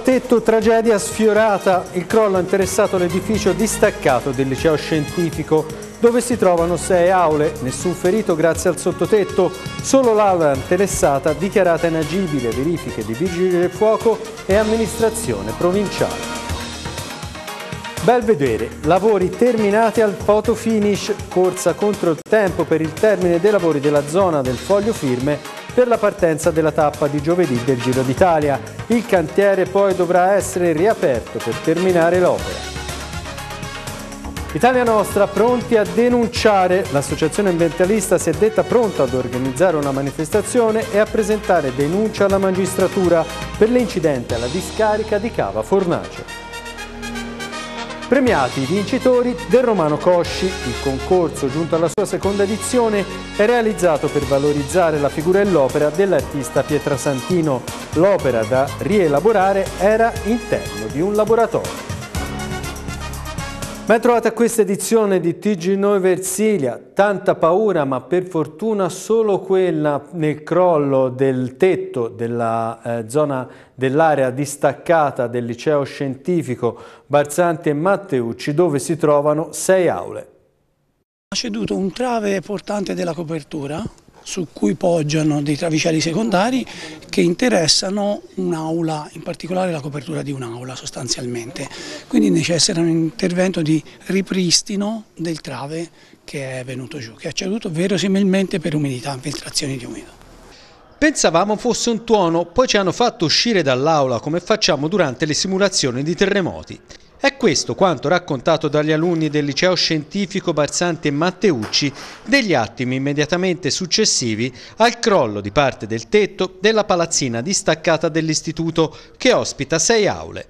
Fratetto, tragedia sfiorata. Il crollo ha interessato l'edificio distaccato del liceo scientifico dove si trovano sei aule, nessun ferito grazie al sottotetto, solo l'aula interessata dichiarata inagibile, verifiche di vigili del fuoco e amministrazione provinciale. Belvedere, lavori terminati al photo finish, corsa contro il tempo per il termine dei lavori della zona del foglio firme per la partenza della tappa di giovedì del Giro d'Italia. Il cantiere poi dovrà essere riaperto per terminare l'opera. Italia Nostra pronti a denunciare, l'associazione ambientalista si è detta pronta ad organizzare una manifestazione e a presentare denuncia alla magistratura per l'incidente alla discarica di Cava Fornace. Premiati i vincitori del Romano Cosci, il concorso giunto alla sua seconda edizione è realizzato per valorizzare la figura e l'opera dell'artista Pietrasantino. L'opera da rielaborare era interno di un laboratorio. Ben trovata a questa edizione di TG 9 Versilia, tanta paura ma per fortuna solo quella nel crollo del tetto della eh, zona dell'area distaccata del liceo scientifico Barzanti e Matteucci dove si trovano sei aule. Ha ceduto un trave portante della copertura su cui poggiano dei travicelli secondari che interessano un'aula, in particolare la copertura di un'aula sostanzialmente. Quindi necessita un intervento di ripristino del trave che è venuto giù, che è accaduto verosimilmente per umidità, infiltrazioni di umido. Pensavamo fosse un tuono, poi ci hanno fatto uscire dall'aula come facciamo durante le simulazioni di terremoti. È questo quanto raccontato dagli alunni del liceo scientifico Barzanti e Matteucci degli attimi immediatamente successivi al crollo di parte del tetto della palazzina distaccata dell'istituto che ospita sei aule.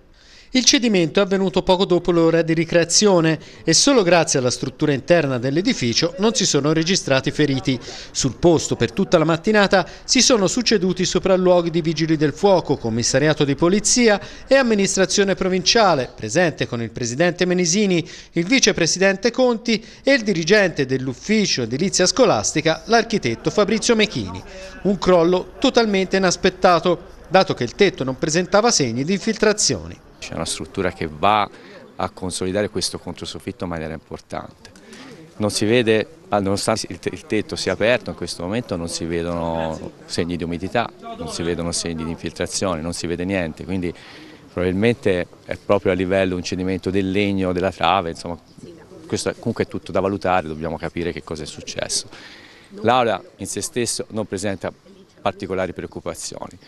Il cedimento è avvenuto poco dopo l'ora di ricreazione e solo grazie alla struttura interna dell'edificio non si sono registrati feriti. Sul posto per tutta la mattinata si sono succeduti sopralluoghi di vigili del fuoco, commissariato di polizia e amministrazione provinciale, presente con il presidente Menisini, il vicepresidente Conti e il dirigente dell'ufficio edilizia scolastica, l'architetto Fabrizio Mechini. Un crollo totalmente inaspettato, dato che il tetto non presentava segni di infiltrazioni. C'è una struttura che va a consolidare questo controsoffitto in maniera importante. Non si vede, nonostante il tetto sia aperto in questo momento, non si vedono segni di umidità, non si vedono segni di infiltrazione, non si vede niente, quindi probabilmente è proprio a livello un cedimento del legno, della trave, insomma questo comunque è tutto da valutare, dobbiamo capire che cosa è successo. L'aula in se stesso non presenta particolari preoccupazioni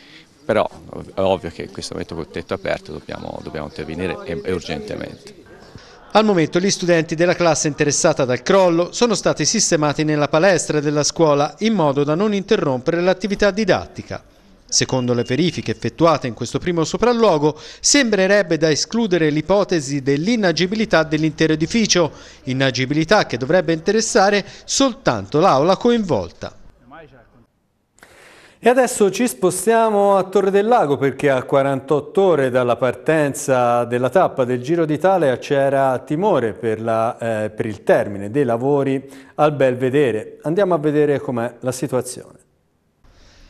però è ovvio che in questo momento col tetto aperto dobbiamo, dobbiamo intervenire e, e urgentemente. Al momento gli studenti della classe interessata dal crollo sono stati sistemati nella palestra della scuola in modo da non interrompere l'attività didattica. Secondo le verifiche effettuate in questo primo sopralluogo, sembrerebbe da escludere l'ipotesi dell'inagibilità dell'intero edificio, inagibilità che dovrebbe interessare soltanto l'aula coinvolta. E adesso ci spostiamo a Torre del Lago perché a 48 ore dalla partenza della tappa del Giro d'Italia c'era timore per, la, eh, per il termine dei lavori al Belvedere. Andiamo a vedere com'è la situazione.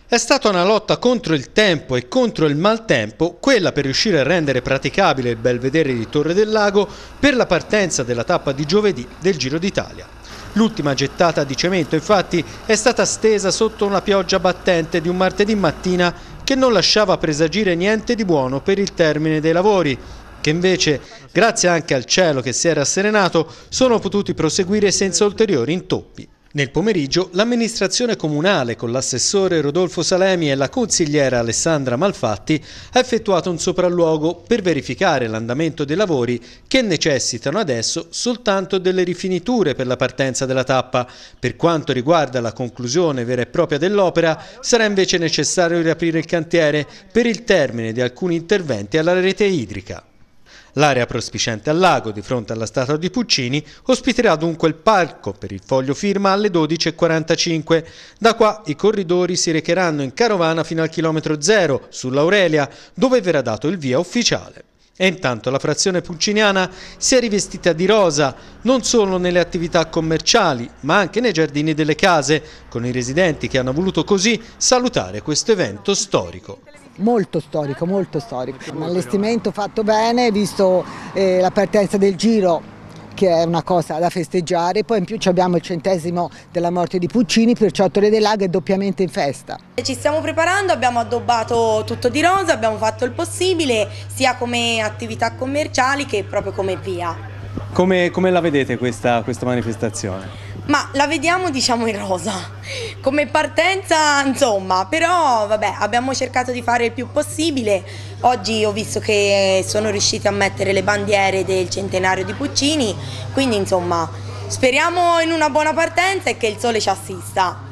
È stata una lotta contro il tempo e contro il maltempo, quella per riuscire a rendere praticabile il belvedere di Torre del Lago per la partenza della tappa di giovedì del Giro d'Italia. L'ultima gettata di cemento infatti è stata stesa sotto una pioggia battente di un martedì mattina che non lasciava presagire niente di buono per il termine dei lavori che invece, grazie anche al cielo che si era serenato, sono potuti proseguire senza ulteriori intoppi. Nel pomeriggio l'amministrazione comunale con l'assessore Rodolfo Salemi e la consigliera Alessandra Malfatti ha effettuato un sopralluogo per verificare l'andamento dei lavori che necessitano adesso soltanto delle rifiniture per la partenza della tappa. Per quanto riguarda la conclusione vera e propria dell'opera sarà invece necessario riaprire il cantiere per il termine di alcuni interventi alla rete idrica. L'area prospiciente al lago, di fronte alla statua di Puccini, ospiterà dunque il palco per il foglio firma alle 12.45. Da qua i corridori si recheranno in carovana fino al chilometro zero, sull'Aurelia, dove verrà dato il via ufficiale. E intanto la frazione pucciniana si è rivestita di rosa non solo nelle attività commerciali ma anche nei giardini delle case, con i residenti che hanno voluto così salutare questo evento storico molto storico, molto storico. Un allestimento fatto bene, visto eh, la partenza del giro che è una cosa da festeggiare, poi in più abbiamo il centesimo della morte di Puccini, perciò Torre del Lago è doppiamente in festa. Ci stiamo preparando, abbiamo addobbato tutto di rosa, abbiamo fatto il possibile sia come attività commerciali che proprio come via. Come, come la vedete questa, questa manifestazione? Ma la vediamo diciamo in rosa, come partenza insomma, però vabbè abbiamo cercato di fare il più possibile, oggi ho visto che sono riusciti a mettere le bandiere del centenario di Puccini, quindi insomma speriamo in una buona partenza e che il sole ci assista.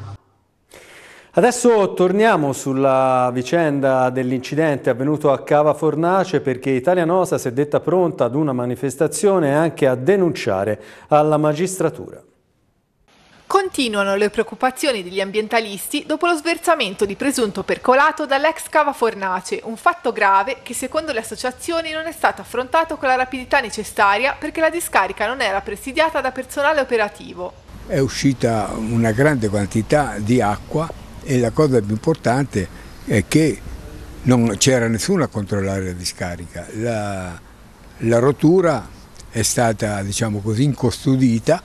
Adesso torniamo sulla vicenda dell'incidente avvenuto a Cava Fornace perché Italia Nosa si è detta pronta ad una manifestazione e anche a denunciare alla magistratura. Continuano le preoccupazioni degli ambientalisti dopo lo sversamento di presunto percolato dall'ex cava Fornace, un fatto grave che secondo le associazioni non è stato affrontato con la rapidità necessaria perché la discarica non era presidiata da personale operativo. È uscita una grande quantità di acqua e la cosa più importante è che non c'era nessuno a controllare la discarica, la, la rottura è stata diciamo così, incostudita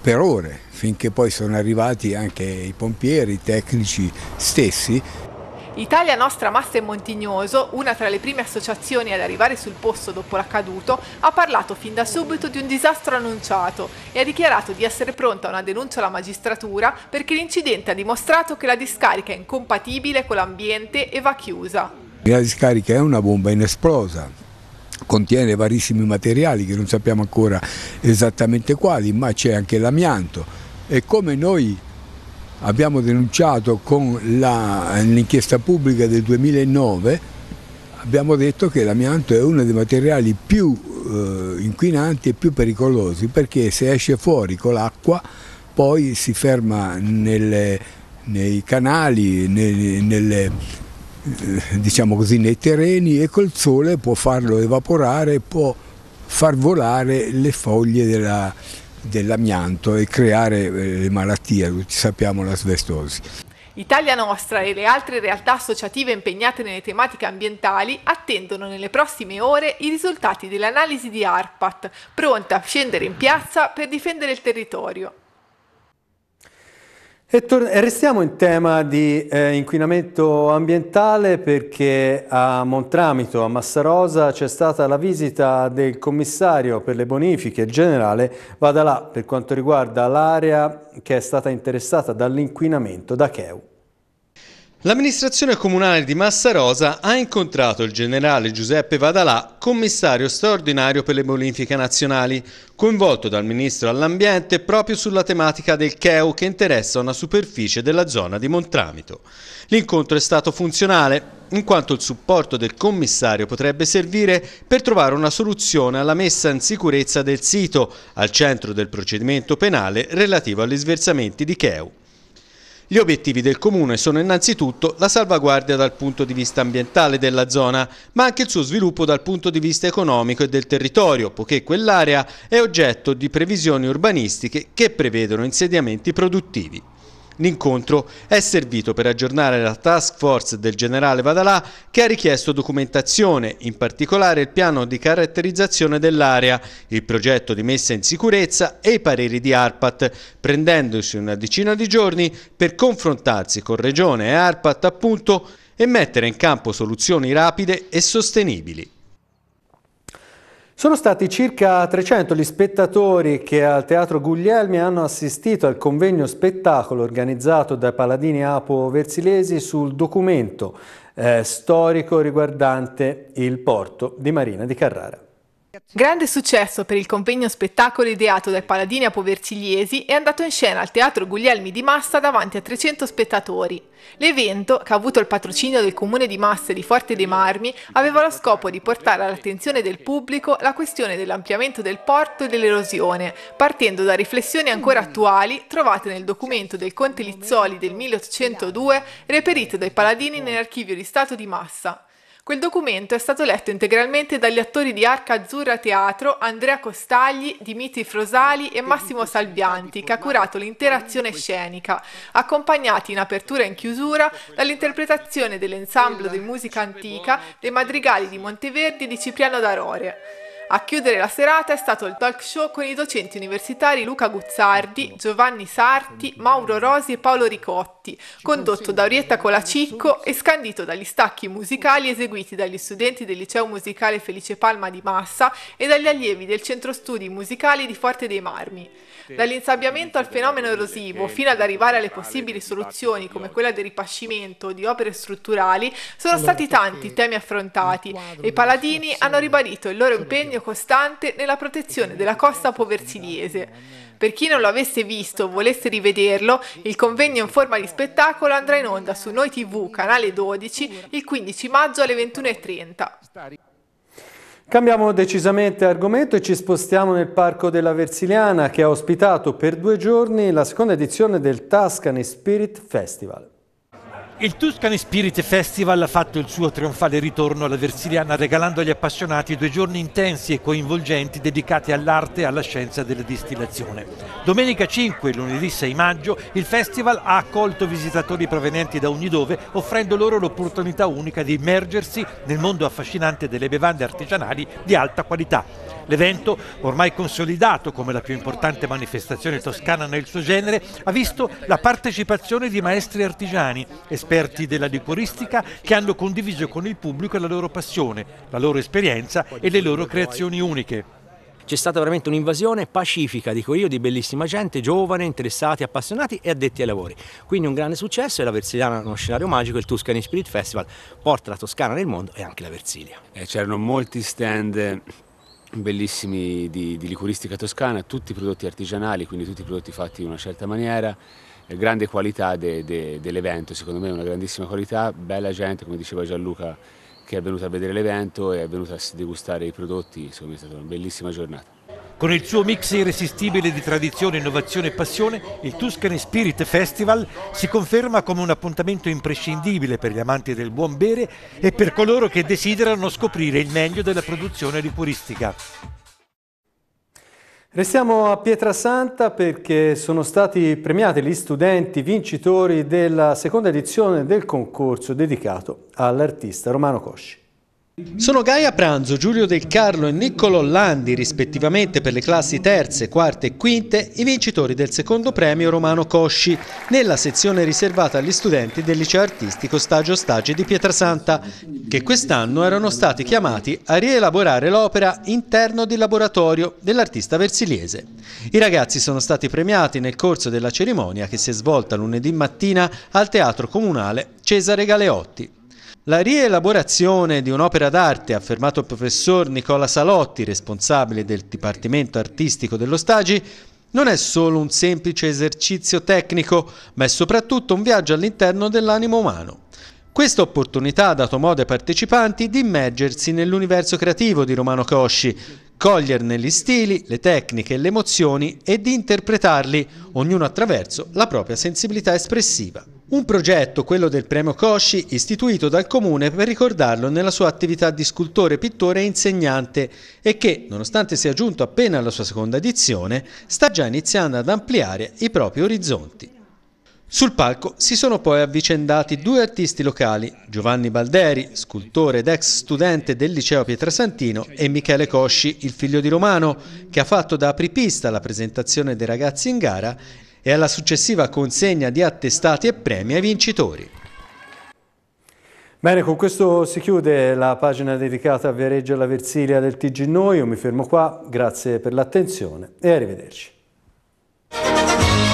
per ore finché poi sono arrivati anche i pompieri, i tecnici stessi Italia Nostra Massa e Montignoso, una tra le prime associazioni ad arrivare sul posto dopo l'accaduto, ha parlato fin da subito di un disastro annunciato e ha dichiarato di essere pronta a una denuncia alla magistratura perché l'incidente ha dimostrato che la discarica è incompatibile con l'ambiente e va chiusa. La discarica è una bomba inesplosa, contiene varissimi materiali che non sappiamo ancora esattamente quali, ma c'è anche l'amianto e come noi abbiamo denunciato con l'inchiesta pubblica del 2009, abbiamo detto che l'amianto è uno dei materiali più eh, inquinanti e più pericolosi perché se esce fuori con l'acqua poi si ferma nelle, nei canali, nelle, nelle, eh, diciamo così, nei terreni e col sole può farlo evaporare, può far volare le foglie della, dell'amianto e creare eh, le malattie, tutti sappiamo svestosi. Italia Nostra e le altre realtà associative impegnate nelle tematiche ambientali attendono nelle prossime ore i risultati dell'analisi di ARPAT, pronta a scendere in piazza per difendere il territorio. E, e restiamo in tema di eh, inquinamento ambientale perché a Montramito, a Massarosa, c'è stata la visita del commissario per le bonifiche generale Vada là per quanto riguarda l'area che è stata interessata dall'inquinamento da Cheu. L'amministrazione comunale di Massarosa ha incontrato il generale Giuseppe Vadalà, commissario straordinario per le bonifiche nazionali, coinvolto dal ministro all'ambiente proprio sulla tematica del Cheu che interessa una superficie della zona di Montramito. L'incontro è stato funzionale, in quanto il supporto del commissario potrebbe servire per trovare una soluzione alla messa in sicurezza del sito, al centro del procedimento penale relativo agli sversamenti di Cheu. Gli obiettivi del Comune sono innanzitutto la salvaguardia dal punto di vista ambientale della zona, ma anche il suo sviluppo dal punto di vista economico e del territorio, poiché quell'area è oggetto di previsioni urbanistiche che prevedono insediamenti produttivi. L'incontro è servito per aggiornare la task force del generale Vadalà che ha richiesto documentazione, in particolare il piano di caratterizzazione dell'area, il progetto di messa in sicurezza e i pareri di ARPAT, prendendosi una decina di giorni per confrontarsi con Regione e ARPAT appunto e mettere in campo soluzioni rapide e sostenibili. Sono stati circa 300 gli spettatori che al Teatro Guglielmi hanno assistito al convegno spettacolo organizzato dai Paladini Apo Versilesi sul documento eh, storico riguardante il porto di Marina di Carrara. Grande successo per il convegno spettacolo ideato dai Paladini a Povercigliesi è andato in scena al Teatro Guglielmi di Massa davanti a 300 spettatori. L'evento, che ha avuto il patrocinio del Comune di Massa e di Forte dei Marmi, aveva lo scopo di portare all'attenzione del pubblico la questione dell'ampliamento del porto e dell'erosione, partendo da riflessioni ancora attuali trovate nel documento del Conte Lizzoli del 1802 reperito dai Paladini nell'archivio di Stato di Massa. Quel documento è stato letto integralmente dagli attori di Arca Azzurra Teatro Andrea Costagli, Dimitri Frosali e Massimo Salvianti, che ha curato l'interazione scenica, accompagnati in apertura e in chiusura dall'interpretazione dell'ensemble di musica antica dei madrigali di Monteverdi di Cipriano d'Arore. A chiudere la serata è stato il talk show con i docenti universitari Luca Guzzardi, Giovanni Sarti, Mauro Rosi e Paolo Ricotti, condotto da Orietta Colacicco e scandito dagli stacchi musicali eseguiti dagli studenti del Liceo Musicale Felice Palma di Massa e dagli allievi del Centro Studi Musicali di Forte dei Marmi. Dall'insabbiamento al fenomeno erosivo, fino ad arrivare alle possibili soluzioni come quella del ripascimento di opere strutturali, sono stati tanti i temi affrontati e i paladini hanno ribadito il loro impegno impegno costante nella protezione della costa poversiliese. Per chi non lo avesse visto o volesse rivederlo, il convegno in forma di spettacolo andrà in onda su Noi TV, canale 12, il 15 maggio alle 21.30. Cambiamo decisamente argomento e ci spostiamo nel Parco della Versiliana che ha ospitato per due giorni la seconda edizione del Tuscany Spirit Festival. Il Tuscany Spirit Festival ha fatto il suo trionfale ritorno alla Versiliana regalando agli appassionati due giorni intensi e coinvolgenti dedicati all'arte e alla scienza della distillazione. Domenica 5 e lunedì 6 maggio il festival ha accolto visitatori provenienti da ogni dove offrendo loro l'opportunità unica di immergersi nel mondo affascinante delle bevande artigianali di alta qualità. L'evento, ormai consolidato come la più importante manifestazione toscana nel suo genere, ha visto la partecipazione di maestri artigiani, esperti della liquoristica che hanno condiviso con il pubblico la loro passione, la loro esperienza e le loro creazioni uniche. C'è stata veramente un'invasione pacifica, dico io, di bellissima gente, giovane, interessati, appassionati e addetti ai lavori. Quindi un grande successo e la Versiliana, uno scenario magico, il Tuscany Spirit Festival porta la Toscana nel mondo e anche la Versilia. Eh, c'erano molti stand bellissimi di, di liquoristica toscana, tutti prodotti artigianali, quindi tutti prodotti fatti in una certa maniera eh, grande qualità de, de, dell'evento, secondo me una grandissima qualità, bella gente come diceva Gianluca che è venuta a vedere l'evento e è venuta a degustare i prodotti, secondo me è stata una bellissima giornata. Con il suo mix irresistibile di tradizione, innovazione e passione, il Tuscan Spirit Festival si conferma come un appuntamento imprescindibile per gli amanti del buon bere e per coloro che desiderano scoprire il meglio della produzione liquoristica. Restiamo a Pietrasanta perché sono stati premiati gli studenti vincitori della seconda edizione del concorso dedicato all'artista Romano Cosci. Sono Gaia Pranzo, Giulio Del Carlo e Niccolo Landi, rispettivamente per le classi terze, quarte e quinte, i vincitori del secondo premio Romano Cosci, nella sezione riservata agli studenti del liceo artistico Stagio Stagi di Pietrasanta, che quest'anno erano stati chiamati a rielaborare l'opera interno di laboratorio dell'artista versiliese. I ragazzi sono stati premiati nel corso della cerimonia che si è svolta lunedì mattina al Teatro Comunale Cesare Galeotti. La rielaborazione di un'opera d'arte, affermato il professor Nicola Salotti, responsabile del Dipartimento Artistico dello Stagi, non è solo un semplice esercizio tecnico, ma è soprattutto un viaggio all'interno dell'animo umano. Questa opportunità ha dato modo ai partecipanti di immergersi nell'universo creativo di Romano Cosci, coglierne gli stili, le tecniche e le emozioni e di interpretarli, ognuno attraverso la propria sensibilità espressiva. Un progetto, quello del premio Cosci, istituito dal comune per ricordarlo nella sua attività di scultore, pittore e insegnante e che, nonostante sia giunto appena alla sua seconda edizione, sta già iniziando ad ampliare i propri orizzonti. Sul palco si sono poi avvicendati due artisti locali, Giovanni Balderi, scultore ed ex studente del liceo Pietrasantino, e Michele Cosci, il figlio di Romano, che ha fatto da apripista la presentazione dei ragazzi in gara e alla successiva consegna di attestati e premi ai vincitori. Bene, con questo si chiude la pagina dedicata a Viareggio e alla Versilia del TG Noi. Io mi fermo qua, grazie per l'attenzione e arrivederci.